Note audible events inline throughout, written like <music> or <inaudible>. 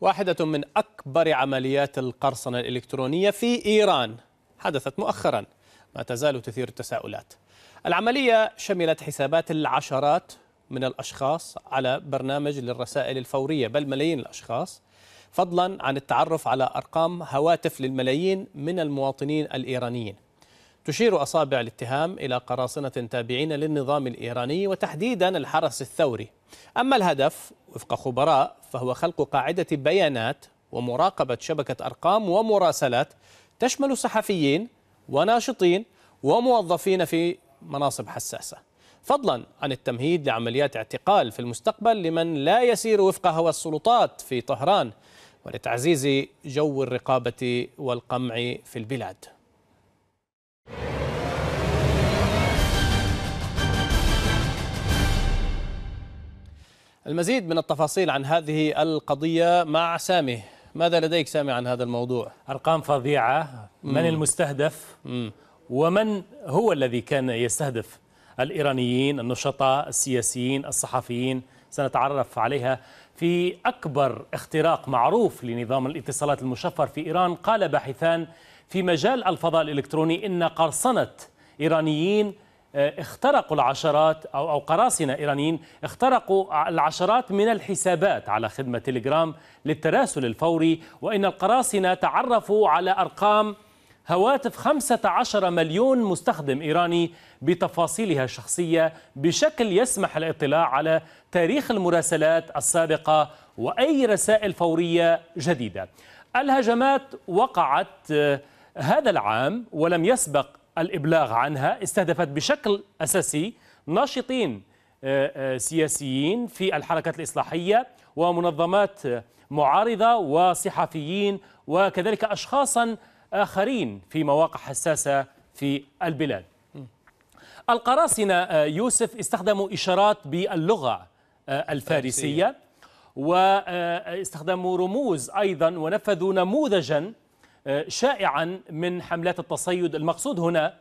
واحدة من أكبر عمليات القرصنة الإلكترونية في إيران حدثت مؤخرا ما تزال تثير التساؤلات العملية شملت حسابات العشرات من الأشخاص على برنامج للرسائل الفورية بل ملايين الأشخاص فضلا عن التعرف على أرقام هواتف للملايين من المواطنين الإيرانيين تشير أصابع الاتهام إلى قراصنة تابعين للنظام الإيراني وتحديدا الحرس الثوري أما الهدف وفق خبراء فهو خلق قاعدة بيانات ومراقبة شبكة أرقام ومراسلات تشمل صحفيين وناشطين وموظفين في مناصب حساسة فضلا عن التمهيد لعمليات اعتقال في المستقبل لمن لا يسير وفق هوى السلطات في طهران ولتعزيز جو الرقابة والقمع في البلاد المزيد من التفاصيل عن هذه القضية مع سامي ماذا لديك سامي عن هذا الموضوع؟ أرقام فظيعة من مم. المستهدف مم. ومن هو الذي كان يستهدف الإيرانيين النشطاء السياسيين الصحفيين سنتعرف عليها في أكبر اختراق معروف لنظام الاتصالات المشفر في إيران قال باحثان في مجال الفضاء الإلكتروني إن قرصنة إيرانيين آه، اخترقوا العشرات أو, أو قراصنة إيرانيين اخترقوا العشرات من الحسابات على خدمة تليجرام للتراسل الفوري وإن القراصنة تعرفوا على أرقام هواتف 15 مليون مستخدم إيراني بتفاصيلها الشخصية بشكل يسمح الاطلاع على تاريخ المراسلات السابقة وأي رسائل فورية جديدة الهجمات وقعت آه، هذا العام ولم يسبق الإبلاغ عنها استهدفت بشكل أساسي ناشطين آه، آه، سياسيين في الحركات الإصلاحية ومنظمات معارضة وصحفيين وكذلك أشخاصا آخرين في مواقع حساسة في البلاد القراصنة آه، يوسف استخدموا إشارات باللغة الفارسية واستخدموا رموز أيضا ونفذوا نموذجا شائعا من حملات التصيد المقصود هنا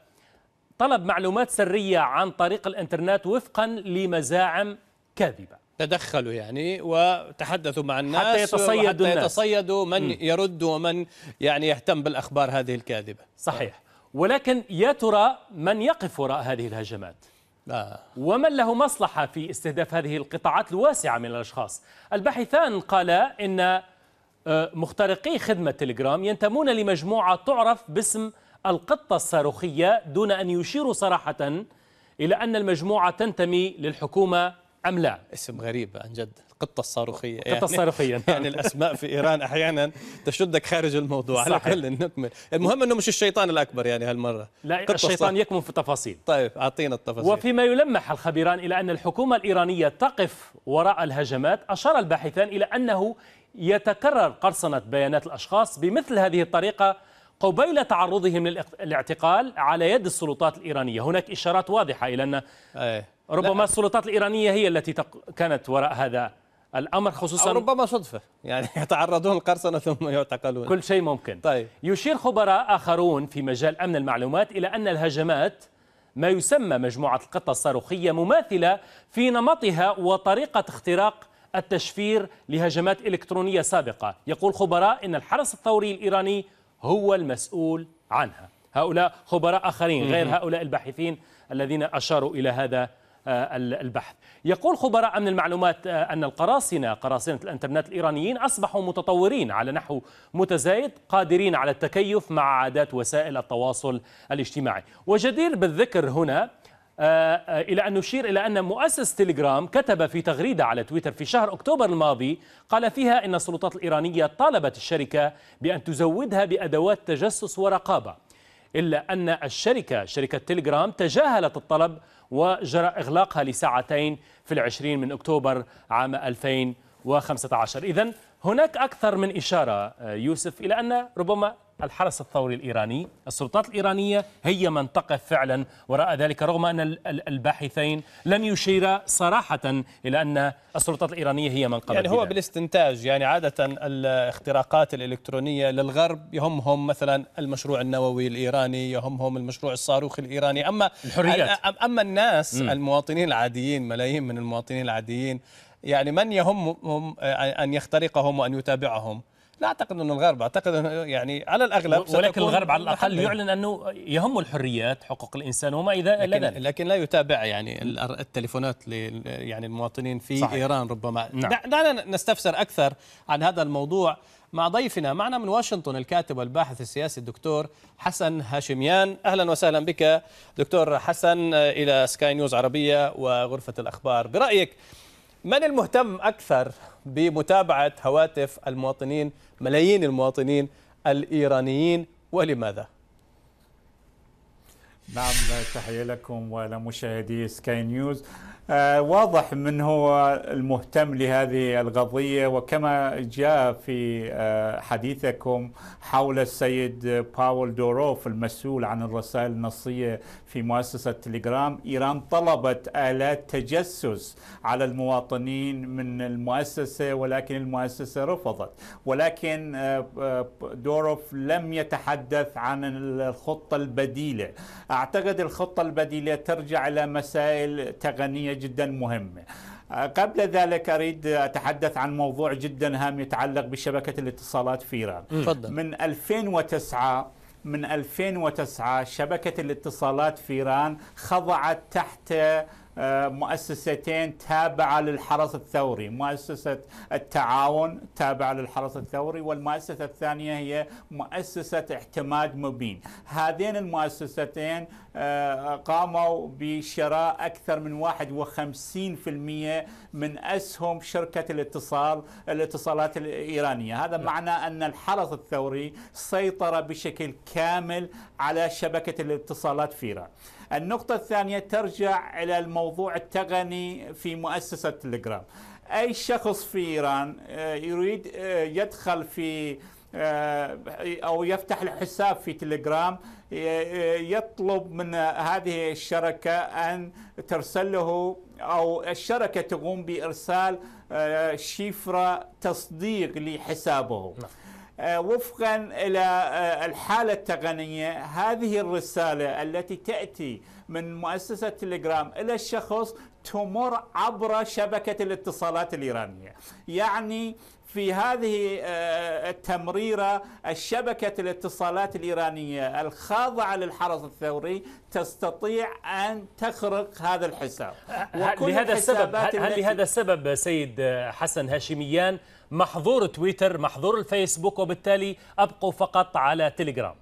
طلب معلومات سرية عن طريق الانترنت وفقا لمزاعم كاذبة تدخلوا يعني وتحدثوا مع الناس حتى يتصيدوا وحتى الناس. يتصيدوا من م. يرد ومن يعني يهتم بالأخبار هذه الكاذبة صحيح ولكن يا ترى من يقف وراء هذه الهجمات آه. ومن له مصلحة في استهداف هذه القطاعات الواسعة من الأشخاص الباحثان قالا إن أه، مخترقي خدمة تليجرام ينتمون لمجموعة تعرف باسم القطة الصاروخية دون أن يشيروا صراحة إلى أن المجموعة تنتمي للحكومة أم لا؟ اسم غريب عن جد القطة الصاروخية القطة يعني الصاروخية نعم. يعني الأسماء في إيران أحيانا تشدك خارج الموضوع صحيح. على كل نكمل المهم أنه مش الشيطان الأكبر يعني هالمرة لا الشيطان يكمن في التفاصيل طيب أعطينا التفاصيل وفيما يلمح الخبيران إلى أن الحكومة الإيرانية تقف وراء الهجمات أشار الباحثان إلى أنه يتكرر قرصنة بيانات الأشخاص بمثل هذه الطريقة قبيل تعرضهم للاعتقال على يد السلطات الإيرانية هناك إشارات واضحة إلى أن أيه. ربما لا. السلطات الإيرانية هي التي تق... كانت وراء هذا الأمر خصوصا أو ربما صدفة يعني <laughs> يتعرضون القرصنة ثم يعتقلون كل شيء ممكن طيب يشير خبراء آخرون في مجال أمن المعلومات إلى أن الهجمات ما يسمى مجموعة القطة الصاروخية مماثلة في نمطها وطريقة اختراق التشفير لهجمات إلكترونية سابقة يقول خبراء إن الحرس الثوري الإيراني هو المسؤول عنها هؤلاء خبراء آخرين غير هؤلاء الباحثين الذين أشاروا إلى هذا آه، البحث يقول خبراء أمن المعلومات آه، أن القراصنة قراصنة الإنترنت الإيرانيين أصبحوا متطورين على نحو متزايد قادرين على التكيف مع عادات وسائل التواصل الاجتماعي وجدير بالذكر هنا آه، إلى أن نشير إلى أن مؤسس تيليجرام كتب في تغريدة على تويتر في شهر أكتوبر الماضي قال فيها إن السلطات الإيرانية طالبت الشركة بأن تزودها بأدوات تجسس ورقابة إلا أن الشركة شركة تيليجرام تجاهلت الطلب وجرى إغلاقها لساعتين في العشرين من أكتوبر عام 2015 إذا هناك أكثر من إشارة آه، يوسف إلى أن ربما الحرس الثوري الإيراني السلطات الإيرانية هي من تقف فعلا وراء ذلك رغم أن الباحثين لم يشيرا صراحة إلى أن السلطات الإيرانية هي من قامت يعني هو بالاستنتاج يعني عادة الاختراقات الإلكترونية للغرب يهمهم مثلا المشروع النووي الإيراني يهمهم المشروع الصاروخي الإيراني أما الحريات أما الناس م. المواطنين العاديين ملايين من المواطنين العاديين يعني من يهمهم أن يخترقهم وأن يتابعهم لا اعتقد انه الغرب اعتقد انه يعني على الاغلب ولكن الغرب على الاقل يعلن انه يهم الحريات حقوق الانسان وما اذا لكن, ذلك. لكن لا يتابع يعني التليفونات يعني المواطنين في صحيح. ايران ربما نعم. دعنا نستفسر اكثر عن هذا الموضوع مع ضيفنا معنا من واشنطن الكاتب والباحث السياسي الدكتور حسن هاشميان اهلا وسهلا بك دكتور حسن الى سكاي نيوز عربيه وغرفه الاخبار برايك من المهتم أكثر بمتابعة هواتف المواطنين ملايين المواطنين الإيرانيين ولماذا؟ نعم تحية لكم ولمشاهدي سكاي نيوز آه، واضح من هو المهتم لهذه القضية وكما جاء في آه، حديثكم حول السيد باول دوروف المسؤول عن الرسائل النصية في مؤسسة تليجرام إيران طلبت آلات تجسس على المواطنين من المؤسسة ولكن المؤسسة رفضت ولكن آه، دوروف لم يتحدث عن الخطة البديلة أعتقد الخطة البديلة ترجع إلى مسائل تقنية جدا مهمة آه، قبل ذلك أريد أتحدث عن موضوع جدا هام يتعلق بشبكة الاتصالات في إيران من 2009 من 2009 شبكة الاتصالات في إيران خضعت تحت آه، مؤسستين تابعة للحرس الثوري مؤسسة التعاون تابعة للحرس الثوري والمؤسسة الثانية هي مؤسسة اعتماد مبين هذين المؤسستين آه، قاموا بشراء أكثر من 51% من أسهم شركة الاتصال الاتصالات الإيرانية هذا نعم. معنى أن الحرس الثوري سيطر بشكل كامل على شبكة الاتصالات في إيران النقطة الثانية ترجع إلى الموضوع التقني في مؤسسة تليجرام أي شخص في إيران آه، يريد آه، يدخل في آه، او يفتح له حساب في تليجرام يطلب من هذه الشركه ان ترسل له او الشركه تقوم بارسال شفره تصديق لحسابه نعم. آه، وفقا الى آه، الحاله التقنيه هذه الرساله التي تاتي من مؤسسة تليجرام إلى الشخص تمر عبر شبكة الاتصالات الإيرانية يعني في هذه آه، التمريرة الشبكة الاتصالات الإيرانية الخاضعة للحرس الثوري تستطيع أن تخرق هذا الحساب وكل لهذا السبب هل لهذا السبب سيد حسن هاشميان محظور تويتر محظور الفيسبوك وبالتالي أبقوا فقط على تليجرام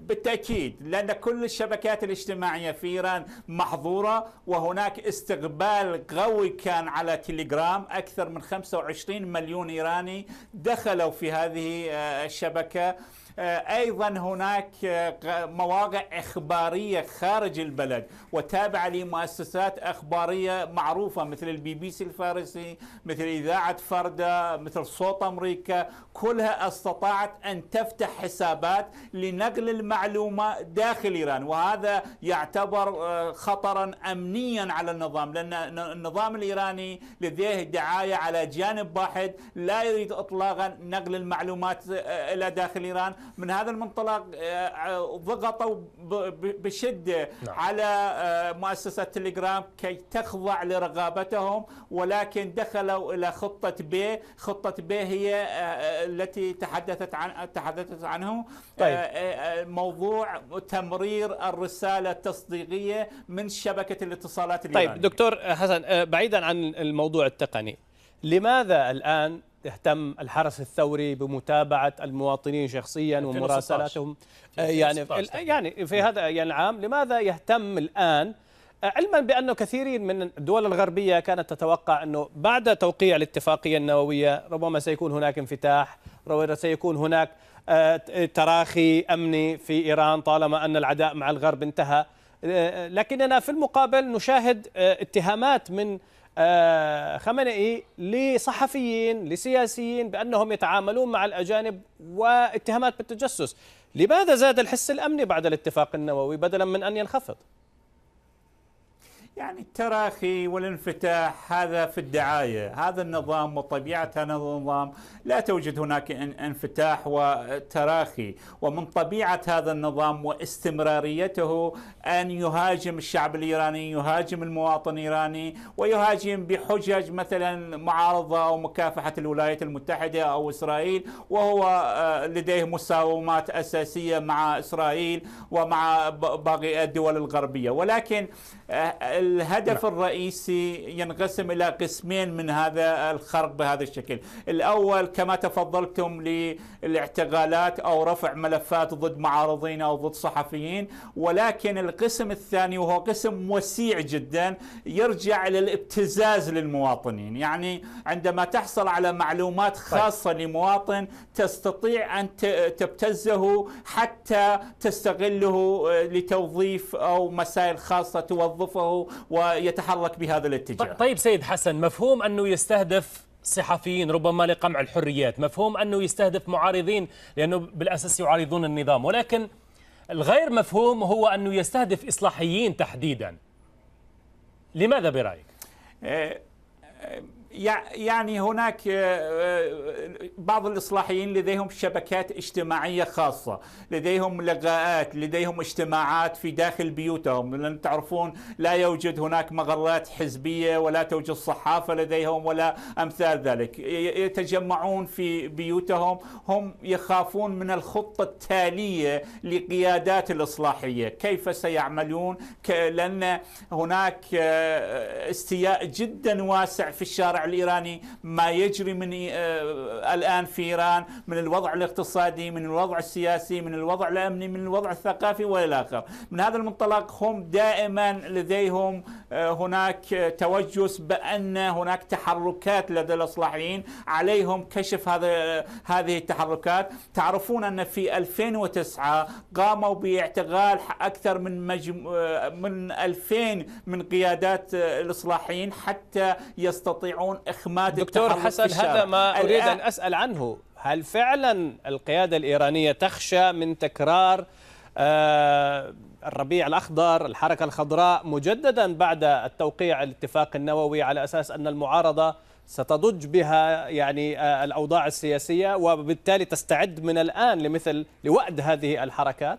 بالتاكيد لان كل الشبكات الاجتماعيه في ايران محظوره وهناك استقبال قوي كان على تليجرام اكثر من 25 مليون ايراني دخلوا في هذه آه، الشبكه آه، أيضا هناك آه، مواقع إخبارية خارج البلد وتابعة لمؤسسات إخبارية معروفة مثل البي بي سي الفارسي مثل إذاعة فردة مثل صوت أمريكا كلها استطاعت أن تفتح حسابات لنقل المعلومة داخل إيران وهذا يعتبر آه، خطرا أمنيا على النظام لأن النظام الإيراني لديه دعاية على جانب واحد لا يريد إطلاقا نقل المعلومات إلى داخل إيران من هذا المنطلق آه، آه، ضغطوا بشده نعم. على آه، مؤسسه تليجرام كي تخضع لرغابتهم ولكن دخلوا الى خطه بي خطه بي هي التي تحدثت عن تحدثت عنه طيب. موضوع تمرير الرساله التصديقيه من شبكه الاتصالات اليمانية. طيب دكتور حسن بعيدا عن الموضوع التقني لماذا الان تهتم الحرس الثوري بمتابعه المواطنين شخصيا ومراسلاتهم آه، يعني يعني في هذا يعني العام لماذا يهتم الان آه، علما بانه كثيرين من الدول الغربيه كانت تتوقع انه بعد توقيع الاتفاقيه النوويه ربما سيكون هناك انفتاح ربما سيكون هناك آه، تراخي امني في ايران طالما ان العداء مع الغرب انتهى لكننا في المقابل نشاهد اتهامات من آه، خمنئي إيه؟ لصحفيين لسياسيين بأنهم يتعاملون مع الأجانب واتهامات بالتجسس لماذا زاد الحس الأمني بعد الاتفاق النووي بدلا من أن ينخفض؟ يعني التراخي والانفتاح هذا في الدعايه، هذا النظام وطبيعه هذا النظام لا توجد هناك انفتاح وتراخي، ومن طبيعه هذا النظام واستمراريته ان يهاجم الشعب الايراني، يهاجم المواطن الايراني، ويهاجم بحجج مثلا معارضه او مكافحه الولايات المتحده او اسرائيل، وهو آه، لديه مساومات اساسيه مع اسرائيل ومع باقي الدول الغربيه، ولكن آه، الهدف نعم. الرئيسي ينقسم إلى قسمين من هذا الخرق بهذا الشكل الأول كما تفضلتم للاعتقالات أو رفع ملفات ضد معارضين أو ضد صحفيين ولكن القسم الثاني وهو قسم وسيع جدا يرجع للابتزاز للمواطنين يعني عندما تحصل على معلومات طيب. خاصة طيب. لمواطن تستطيع أن تبتزه حتى تستغله لتوظيف أو مسائل خاصة توظفه ويتحرك بهذا الاتجاه طيب سيد حسن مفهوم أنه يستهدف صحفيين ربما لقمع الحريات مفهوم أنه يستهدف معارضين لأنه بالأساس يعارضون النظام ولكن الغير مفهوم هو أنه يستهدف إصلاحيين تحديدا لماذا برأيك؟ إيه، يعني هناك آه، آه، بعض الإصلاحيين لديهم شبكات اجتماعية خاصة لديهم لقاءات لديهم اجتماعات في داخل بيوتهم لأن تعرفون لا يوجد هناك مغرات حزبية ولا توجد صحافة لديهم ولا أمثال ذلك يتجمعون في بيوتهم هم يخافون من الخطة التالية لقيادات الإصلاحية كيف سيعملون لأن هناك آه، استياء جدا واسع في الشارع الإيراني ما يجري من آه، الآن في إيران من الوضع الاقتصادي من الوضع السياسي من الوضع الأمني من الوضع الثقافي وإلى آخر من هذا المنطلق هم دائما لديهم آه، هناك آه، توجس بأن هناك تحركات لدى الإصلاحيين عليهم كشف هذا هذه التحركات تعرفون أن في 2009 قاموا باعتقال أكثر من مجم... من 2000 من قيادات الإصلاحيين حتى يستطيعون يكون اخماد دكتور حسن هذا ما اريد ان اسال عنه هل فعلا القياده الايرانيه تخشى من تكرار آه، الربيع الأخضر الحركة الخضراء مجددا بعد التوقيع الاتفاق النووي على أساس أن المعارضة ستضج بها يعني آه، الأوضاع السياسية وبالتالي تستعد من الآن لمثل لوأد هذه الحركات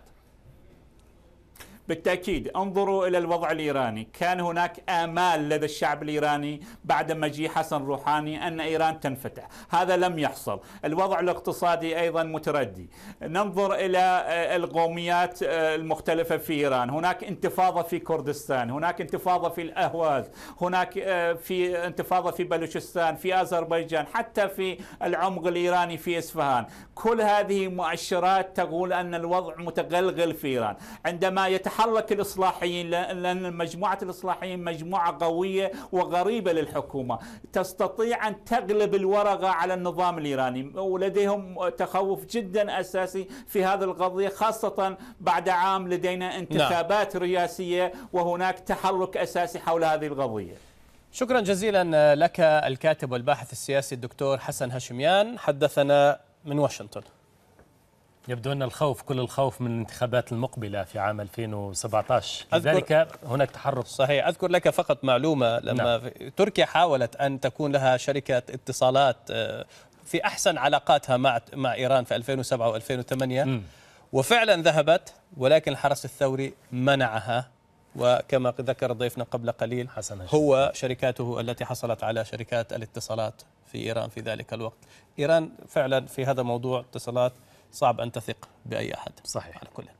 بالتأكيد انظروا إلى الوضع الإيراني كان هناك آمال لدى الشعب الإيراني بعد مجيء حسن روحاني أن إيران تنفتح هذا لم يحصل الوضع الاقتصادي أيضا متردي ننظر إلى آه، القوميات آه، المختلفة في إيران هناك انتفاضة في كردستان هناك انتفاضة في الأهواز هناك آه، في انتفاضة في بلوشستان في أذربيجان حتى في العمق الإيراني في إسفهان كل هذه مؤشرات تقول أن الوضع متغلغل في إيران عندما يتح تتحرك الاصلاحيين لان مجموعه الاصلاحيين مجموعه قويه وغريبه للحكومه تستطيع ان تغلب الورقه على النظام الايراني ولديهم تخوف جدا اساسي في هذه القضيه خاصه بعد عام لدينا نعم. انتخابات نعم. رئاسيه وهناك تحرك اساسي حول هذه القضيه شكرا جزيلا لك الكاتب والباحث السياسي الدكتور حسن هاشميان حدثنا من واشنطن يبدو أن الخوف كل الخوف من الانتخابات المقبلة في عام 2017 لذلك هناك تحرك صحيح أذكر لك فقط معلومة لما نعم. تركيا حاولت أن تكون لها شركة اتصالات آه، في أحسن علاقاتها مع مع إيران في 2007 و2008 وفعلا ذهبت ولكن الحرس الثوري منعها وكما ذكر ضيفنا قبل قليل حسنا هو شركاته التي حصلت على شركات الاتصالات في إيران في ذلك الوقت إيران فعلا في هذا موضوع اتصالات صعب ان تثق باي احد صحيح على كل